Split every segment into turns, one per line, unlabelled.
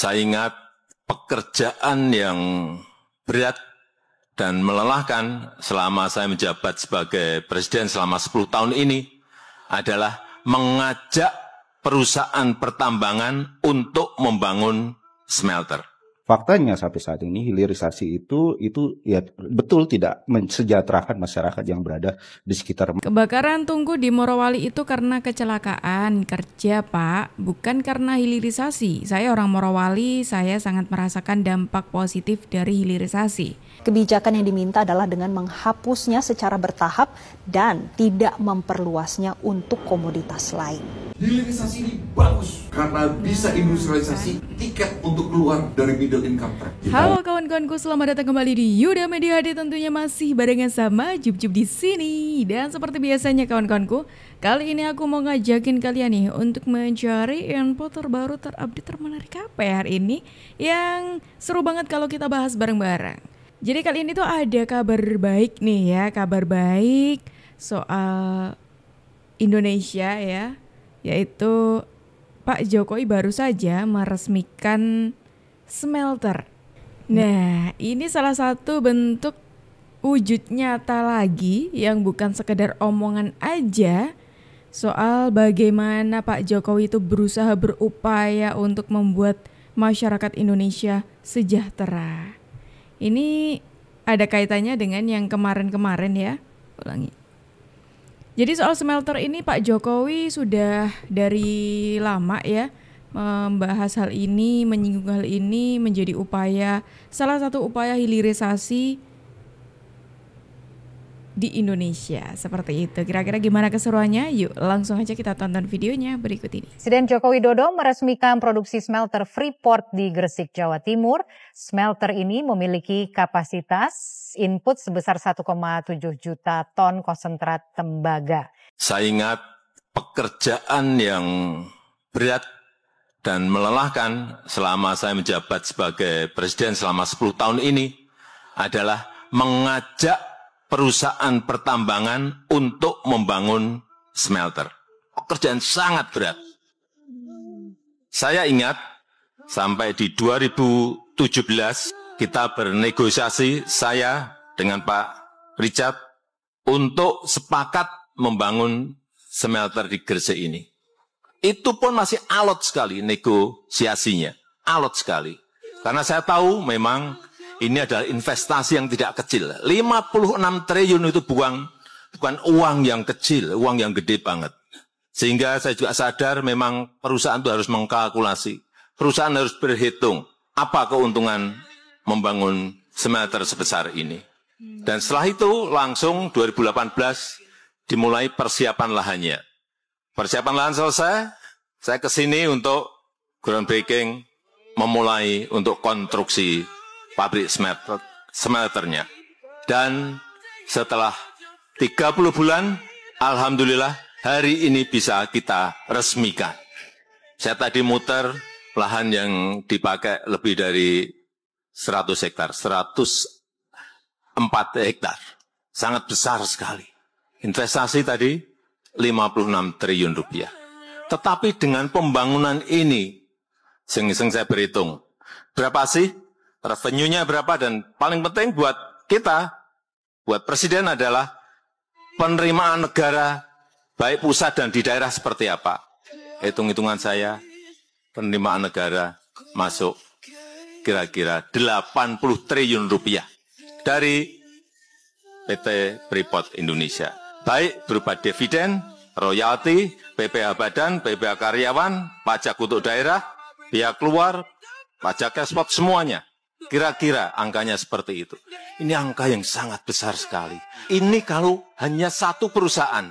Saya ingat pekerjaan yang berat dan melelahkan selama saya menjabat sebagai presiden selama 10 tahun ini adalah mengajak perusahaan pertambangan untuk membangun smelter.
Faktanya sampai saat ini hilirisasi itu itu ya betul tidak mensejahterakan masyarakat yang berada di sekitar.
Kebakaran tunggu di Morowali itu karena kecelakaan kerja, Pak, bukan karena hilirisasi. Saya orang Morowali,
saya sangat merasakan dampak positif dari hilirisasi. Kebijakan yang diminta adalah dengan menghapusnya secara bertahap dan tidak memperluasnya untuk komoditas lain.
Hilirisasi ini bagus karena bisa industrialisasi tiket untuk keluar dari middle Gitu. Halo
kawan-kawanku, selamat datang kembali di Yuda Media HD tentunya masih barengan sama Jup Jup di sini. Dan seperti biasanya kawan-kawanku, kali ini aku mau ngajakin kalian nih untuk mencari info terbaru terupdate termenarik apa ya hari ini yang seru banget kalau kita bahas bareng-bareng. Jadi kali ini tuh ada kabar baik nih ya, kabar baik soal Indonesia ya, yaitu Pak Jokowi baru saja meresmikan smelter. Nah, ini salah satu bentuk wujud nyata lagi yang bukan sekedar omongan aja soal bagaimana Pak Jokowi itu berusaha berupaya untuk membuat masyarakat Indonesia sejahtera. Ini ada kaitannya dengan yang kemarin-kemarin ya. Ulangi. Jadi soal smelter ini Pak Jokowi sudah dari lama ya membahas hal ini, menyinggung hal ini menjadi upaya salah satu upaya hilirisasi di Indonesia seperti itu. Kira-kira gimana keseruannya? Yuk langsung aja kita
tonton videonya berikut ini. Presiden Joko Widodo meresmikan produksi smelter Freeport di Gresik, Jawa Timur. Smelter ini memiliki kapasitas input sebesar 1,7 juta ton konsentrat tembaga.
Saya ingat pekerjaan yang berat dan melelahkan selama saya menjabat sebagai presiden selama 10 tahun ini adalah mengajak perusahaan pertambangan untuk membangun smelter. Pekerjaan sangat berat. Saya ingat sampai di 2017 kita bernegosiasi saya dengan Pak Richard untuk sepakat membangun smelter di Gresik ini itu pun masih alot sekali negosiasinya. Alot sekali. Karena saya tahu memang ini adalah investasi yang tidak kecil. 56 triliun itu buang, bukan uang yang kecil, uang yang gede banget. Sehingga saya juga sadar memang perusahaan itu harus mengkalkulasi. Perusahaan harus berhitung apa keuntungan membangun semeter sebesar ini. Dan setelah itu langsung 2018 dimulai persiapan lahannya. Persiapan lahan selesai, saya ke sini untuk groundbreaking memulai untuk konstruksi pabrik smelter, smelternya. Dan setelah 30 bulan, Alhamdulillah hari ini bisa kita resmikan. Saya tadi muter lahan yang dipakai lebih dari 100 hektar, 104 hektar. Sangat besar sekali. Investasi tadi 56 triliun rupiah. Tetapi dengan pembangunan ini, sing-sing saya berhitung, berapa sih revenue-nya berapa dan paling penting buat kita, buat presiden adalah penerimaan negara baik pusat dan di daerah seperti apa. Hitung-hitungan saya, penerimaan negara masuk kira-kira 80 triliun rupiah dari PT Freeport Indonesia baik berupa dividen, royalti, PPH badan, PPH karyawan, pajak untuk daerah, biaya keluar, pajak ekspor, semuanya. Kira-kira angkanya seperti itu. Ini angka yang sangat besar sekali. Ini kalau hanya satu perusahaan.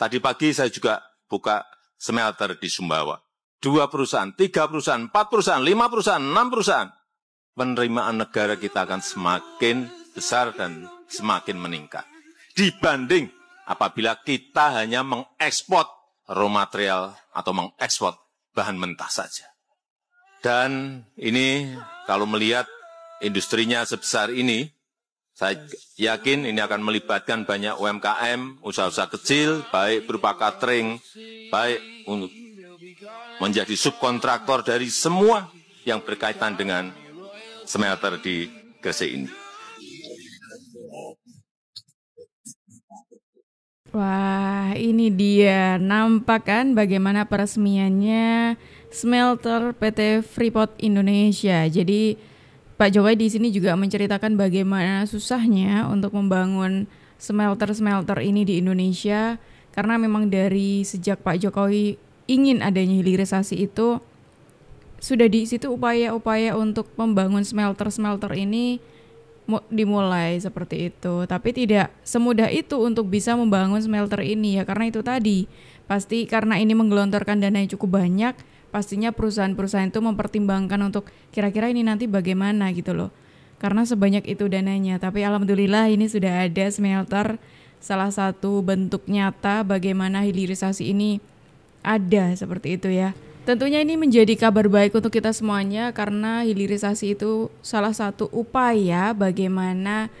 Tadi pagi saya juga buka smelter di Sumbawa. Dua perusahaan, tiga perusahaan, empat perusahaan, lima perusahaan, enam perusahaan. Penerimaan negara kita akan semakin besar dan semakin meningkat. Dibanding apabila kita hanya mengekspor raw material atau mengekspor bahan mentah saja. Dan ini kalau melihat industrinya sebesar ini, saya yakin ini akan melibatkan banyak UMKM, usaha-usaha kecil, baik berupa catering, baik untuk menjadi subkontraktor dari semua yang berkaitan dengan smelter di Gresik ini.
Wah, ini dia. Nampak kan bagaimana peresmiannya smelter PT Freeport Indonesia. Jadi Pak Jokowi di sini juga menceritakan bagaimana susahnya untuk membangun smelter-smelter ini di Indonesia karena memang dari sejak Pak Jokowi ingin adanya hilirisasi itu sudah di situ upaya-upaya untuk membangun smelter-smelter ini dimulai seperti itu. Tapi tidak semudah itu untuk bisa membangun smelter ini ya karena itu tadi pasti karena ini menggelontorkan dana yang cukup banyak, pastinya perusahaan-perusahaan itu mempertimbangkan untuk kira-kira ini nanti bagaimana gitu loh. Karena sebanyak itu dananya, tapi alhamdulillah ini sudah ada smelter salah satu bentuk nyata bagaimana hilirisasi ini ada seperti itu ya. Tentunya ini menjadi kabar baik untuk kita semuanya karena hilirisasi itu salah satu upaya bagaimana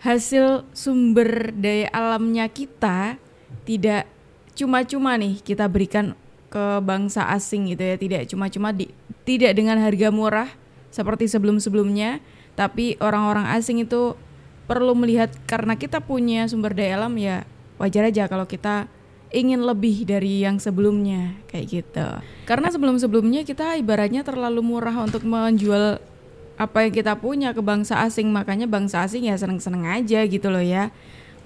hasil sumber daya alamnya kita tidak cuma-cuma nih kita berikan ke bangsa asing gitu ya, tidak cuma-cuma di, tidak dengan harga murah seperti sebelum-sebelumnya, tapi orang-orang asing itu perlu melihat karena kita punya sumber daya alam ya wajar aja kalau kita ingin lebih dari yang sebelumnya kayak gitu. Karena sebelum-sebelumnya kita ibaratnya terlalu murah untuk menjual apa yang kita punya ke bangsa asing, makanya bangsa asing ya seneng-seneng aja gitu loh ya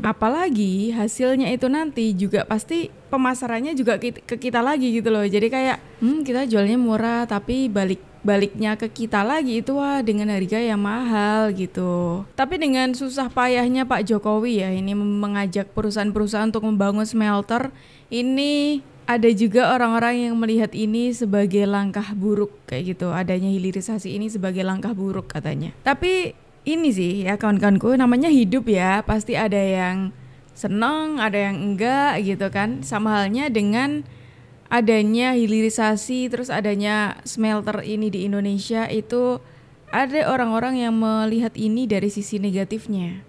apalagi hasilnya itu nanti juga pasti pemasarannya juga ke kita lagi gitu loh jadi kayak hmm kita jualnya murah tapi balik baliknya ke kita lagi itu wah dengan harga yang mahal gitu tapi dengan susah payahnya Pak Jokowi ya ini mengajak perusahaan-perusahaan untuk membangun smelter ini ada juga orang-orang yang melihat ini sebagai langkah buruk kayak gitu adanya hilirisasi ini sebagai langkah buruk katanya tapi ini sih ya kawan-kawanku namanya hidup ya pasti ada yang senang, ada yang enggak gitu kan sama halnya dengan adanya hilirisasi terus adanya smelter ini di Indonesia itu ada orang-orang yang melihat ini dari sisi negatifnya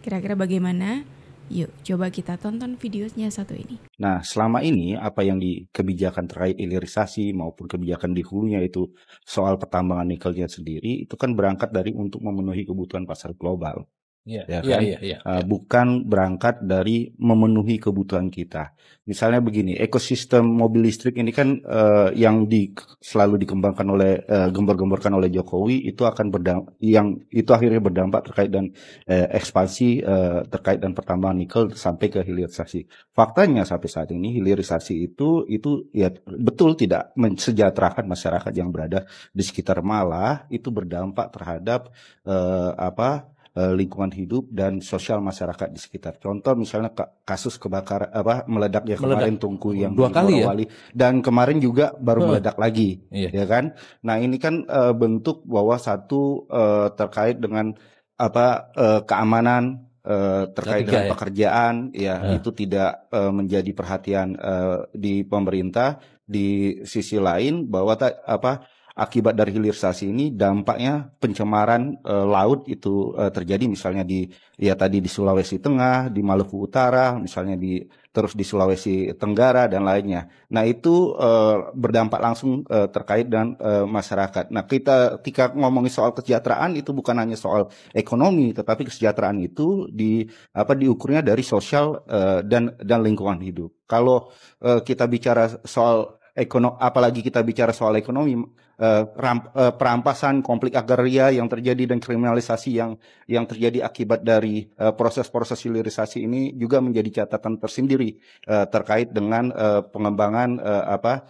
kira-kira bagaimana Yuk, coba kita tonton videonya satu ini.
Nah, selama ini apa yang di kebijakan terkait ilirisasi maupun kebijakan di hulunya itu soal pertambangan nikelnya sendiri itu kan berangkat dari untuk memenuhi kebutuhan pasar global yeah. Ya iya, kan? yeah, yeah, uh, bukan berangkat dari memenuhi kebutuhan kita. Misalnya begini, ekosistem mobil listrik ini kan uh, yang di, selalu dikembangkan oleh uh, gembor-gemborkan oleh Jokowi itu akan berdampak, yang itu akhirnya berdampak terkait dan uh, ekspansi uh, terkait dan pertambahan nikel sampai ke hilirisasi. Faktanya sampai saat ini hilirisasi itu itu ya betul tidak mensejahterakan masyarakat yang berada di sekitar malah itu berdampak terhadap uh, apa Eh, lingkungan hidup dan sosial masyarakat di sekitar. Contoh misalnya kasus kebakaran apa ya meledak. kemarin tungku yang dua kali ya? dan kemarin juga baru oh. meledak lagi, iya. ya kan? Nah ini kan uh, bentuk bahwa satu uh, terkait dengan apa uh, keamanan uh, terkait Ketiga, dengan ya? pekerjaan, ya uh. itu tidak uh, menjadi perhatian uh, di pemerintah. Di sisi lain bahwa ta, apa akibat dari hilirisasi ini dampaknya pencemaran e, laut itu e, terjadi misalnya di ya tadi di Sulawesi Tengah, di Maluku Utara, misalnya di terus di Sulawesi Tenggara dan lainnya. Nah, itu e, berdampak langsung e, terkait dan e, masyarakat. Nah, kita ketika ngomongin soal kesejahteraan itu bukan hanya soal ekonomi, tetapi kesejahteraan itu di apa diukurnya dari sosial e, dan dan lingkungan hidup. Kalau e, kita bicara soal ekono apalagi kita bicara soal ekonomi uh, eh, ramp, uh, eh, perampasan konflik agraria yang terjadi dan kriminalisasi yang yang terjadi akibat dari proses eh, proses-proses hilirisasi ini juga menjadi catatan tersendiri uh, terkait dengan uh, pengembangan uh, apa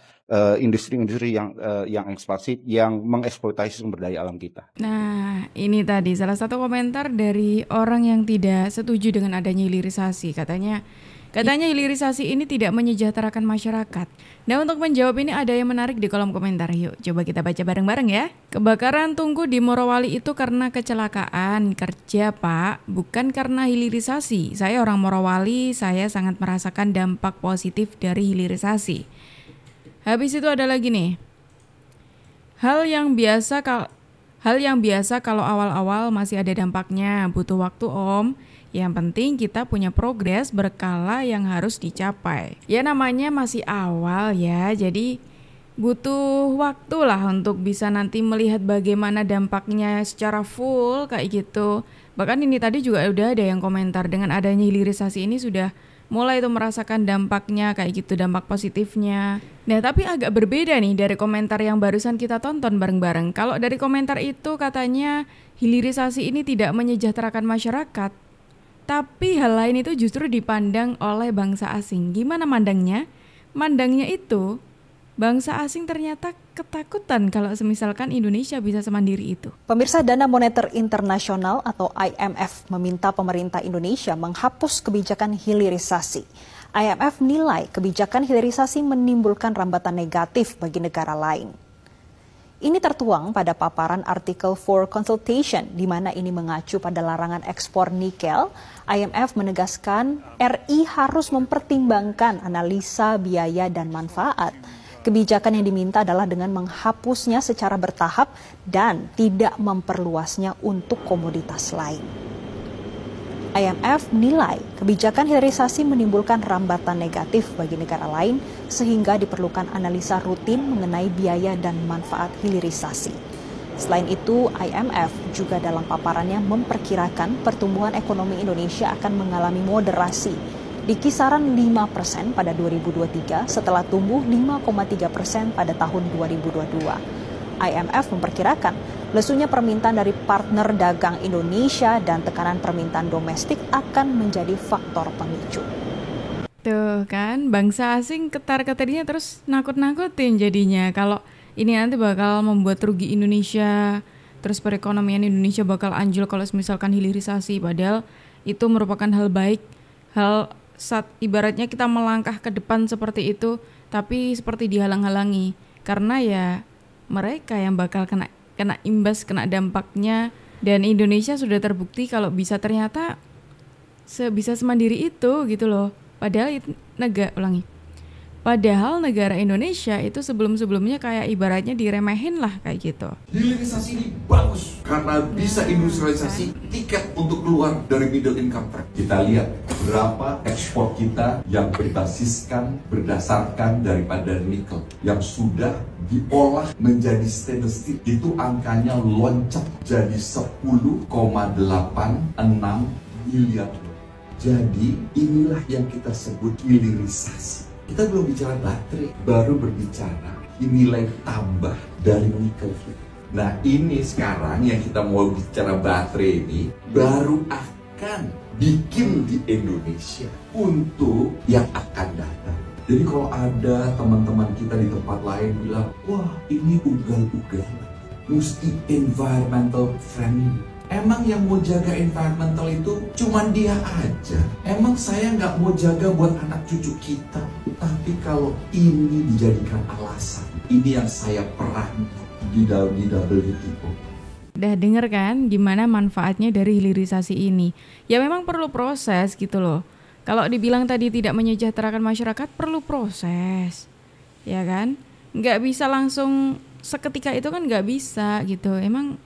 industri-industri uh, yang uh, yang ekspansif yang mengeksploitasi sumber daya alam kita.
Nah, ini tadi salah satu komentar dari orang yang tidak setuju dengan adanya hilirisasi. Katanya Katanya hilirisasi ini tidak menyejahterakan masyarakat. Nah untuk menjawab ini ada yang menarik di kolom komentar. Yuk coba kita baca bareng-bareng ya. Kebakaran tunggu di Morowali itu karena kecelakaan kerja pak, bukan karena hilirisasi. Saya orang Morowali, saya sangat merasakan dampak positif dari hilirisasi. Habis itu ada lagi nih. Hal yang biasa kalau Hal yang biasa kalau awal-awal masih ada dampaknya, butuh waktu om. Yang penting kita punya progres berkala yang harus dicapai. Ya namanya masih awal ya, jadi butuh waktu lah untuk bisa nanti melihat bagaimana dampaknya secara full kayak gitu. Bahkan ini tadi juga udah ada yang komentar dengan adanya hilirisasi ini sudah mulai itu merasakan dampaknya kayak gitu, dampak positifnya. Nah, tapi agak berbeda nih dari komentar yang barusan kita tonton bareng-bareng. Kalau dari komentar itu katanya hilirisasi ini tidak menyejahterakan masyarakat, tapi hal lain itu justru dipandang oleh bangsa asing. Gimana mandangnya? Mandangnya itu bangsa asing ternyata ketakutan kalau semisalkan Indonesia
bisa semandiri itu. Pemirsa Dana Moneter Internasional atau IMF meminta pemerintah Indonesia menghapus kebijakan hilirisasi. IMF menilai kebijakan hilirisasi menimbulkan rambatan negatif bagi negara lain. Ini tertuang pada paparan artikel 4 consultation di mana ini mengacu pada larangan ekspor nikel. IMF menegaskan RI harus mempertimbangkan analisa biaya dan manfaat. Kebijakan yang diminta adalah dengan menghapusnya secara bertahap dan tidak memperluasnya untuk komoditas lain. IMF menilai kebijakan hilirisasi menimbulkan rambatan negatif bagi negara lain sehingga diperlukan analisa rutin mengenai biaya dan manfaat hilirisasi. Selain itu, IMF juga dalam paparannya memperkirakan pertumbuhan ekonomi Indonesia akan mengalami moderasi di kisaran 5 persen pada 2023 setelah tumbuh 5,3 persen pada tahun 2022. IMF memperkirakan Lesunya permintaan dari partner dagang Indonesia dan tekanan permintaan domestik akan menjadi faktor pemicu. Tuh kan, bangsa asing
ketar-ketarnya terus nakut-nakutin jadinya. Kalau ini nanti bakal membuat rugi Indonesia, terus perekonomian Indonesia bakal anjlok kalau misalkan hilirisasi. Padahal itu merupakan hal baik, hal saat ibaratnya kita melangkah ke depan seperti itu, tapi seperti dihalang-halangi. Karena ya mereka yang bakal kena kena imbas kena dampaknya dan Indonesia sudah terbukti kalau bisa ternyata se bisa semandiri itu gitu loh padahal itu negara ulangi Padahal negara Indonesia itu sebelum-sebelumnya kayak ibaratnya diremehin lah kayak gitu.
Hilirisasi ini bagus karena bisa industrialisasi tiket untuk keluar dari middle income trap. Kita lihat berapa ekspor kita yang berbasiskan berdasarkan daripada nikel yang sudah diolah menjadi stainless steel itu angkanya loncat jadi 10,86 miliar. Jadi inilah yang kita sebut hilirisasi kita belum bicara baterai, baru berbicara nilai tambah dari nikel Nah ini sekarang yang kita mau bicara baterai ini baru akan bikin di Indonesia untuk yang akan datang. Jadi kalau ada teman-teman kita di tempat lain bilang, wah ini ugal-ugal, mesti environmental friendly. Emang yang mau jaga environmental itu cuman dia aja. Emang saya nggak mau jaga buat anak cucu kita. Tapi kalau ini dijadikan alasan, ini yang saya pernah di dalam di WTO.
Udah denger kan gimana manfaatnya dari hilirisasi ini? Ya memang perlu proses gitu loh. Kalau dibilang tadi tidak menyejahterakan masyarakat perlu proses. Ya kan? Nggak bisa langsung seketika itu kan nggak bisa gitu. Emang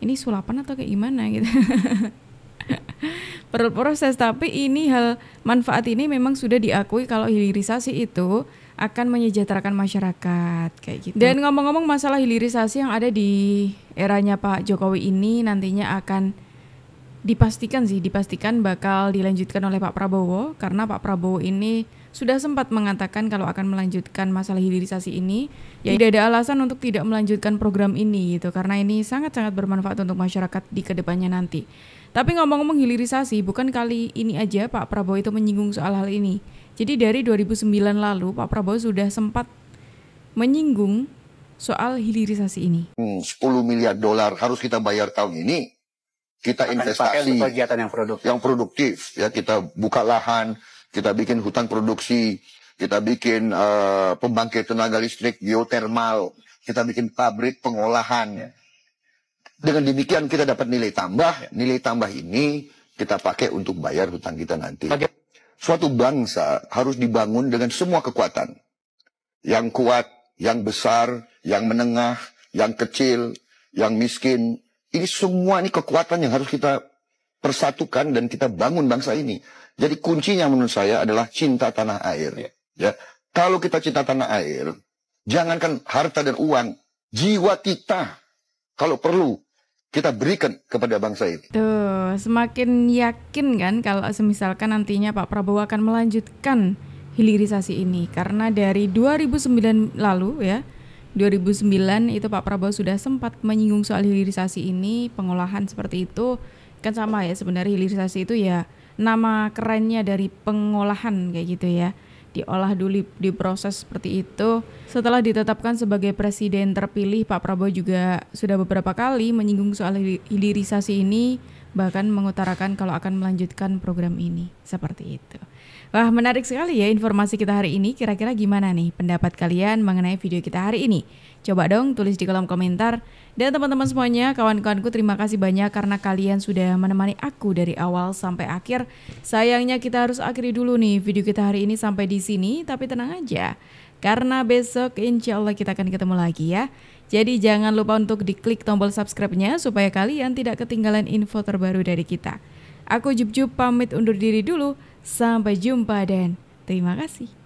ini sulapan atau kayak gimana gitu. perlu proses tapi ini hal manfaat ini memang sudah diakui kalau hilirisasi itu akan menyejahterakan masyarakat kayak gitu. Dan ngomong-ngomong masalah hilirisasi yang ada di eranya Pak Jokowi ini nantinya akan dipastikan sih dipastikan bakal dilanjutkan oleh Pak Prabowo karena Pak Prabowo ini sudah sempat mengatakan kalau akan melanjutkan masalah hilirisasi ini ya tidak ada alasan untuk tidak melanjutkan program ini gitu karena ini sangat-sangat bermanfaat untuk masyarakat di kedepannya nanti. Tapi ngomong-ngomong hilirisasi, bukan kali ini aja Pak Prabowo itu menyinggung soal hal ini. Jadi dari 2009 lalu Pak Prabowo sudah sempat menyinggung soal hilirisasi ini.
Hmm, 10 miliar dolar harus kita bayar tahun ini. Kita Akan investasi kegiatan yang produktif. Yang produktif ya kita buka lahan, kita bikin hutan produksi, kita bikin uh, pembangkit tenaga listrik, geotermal, kita bikin pabrik pengolahan. Ya dengan demikian kita dapat nilai tambah, nilai tambah ini kita pakai untuk bayar hutang kita nanti. Suatu bangsa harus dibangun dengan semua kekuatan. Yang kuat, yang besar, yang menengah, yang kecil, yang miskin. Ini semua ini kekuatan yang harus kita persatukan dan kita bangun bangsa ini. Jadi kuncinya menurut saya adalah cinta tanah air. Ya. ya. Kalau kita cinta tanah air, jangankan harta dan uang, jiwa kita kalau perlu kita berikan kepada bangsa itu.
Tuh, semakin yakin kan kalau semisalkan nantinya Pak Prabowo akan melanjutkan hilirisasi ini karena dari 2009 lalu ya 2009 itu Pak Prabowo sudah sempat menyinggung soal hilirisasi ini pengolahan seperti itu kan sama ya sebenarnya hilirisasi itu ya nama kerennya dari pengolahan kayak gitu ya diolah dulu di seperti itu. Setelah ditetapkan sebagai presiden terpilih, Pak Prabowo juga sudah beberapa kali menyinggung soal hilirisasi ini, bahkan mengutarakan kalau akan melanjutkan program ini. Seperti itu. Wah, menarik sekali ya informasi kita hari ini. Kira-kira gimana nih pendapat kalian mengenai video kita hari ini? Coba dong tulis di kolom komentar. Dan teman-teman semuanya, kawan-kawanku terima kasih banyak karena kalian sudah menemani aku dari awal sampai akhir. Sayangnya kita harus akhiri dulu nih video kita hari ini sampai di sini, tapi tenang aja. Karena besok insya Allah kita akan ketemu lagi ya. Jadi jangan lupa untuk diklik tombol subscribe-nya supaya kalian tidak ketinggalan info terbaru dari kita. Aku Jub Jub pamit undur diri dulu. Sampai jumpa dan terima kasih.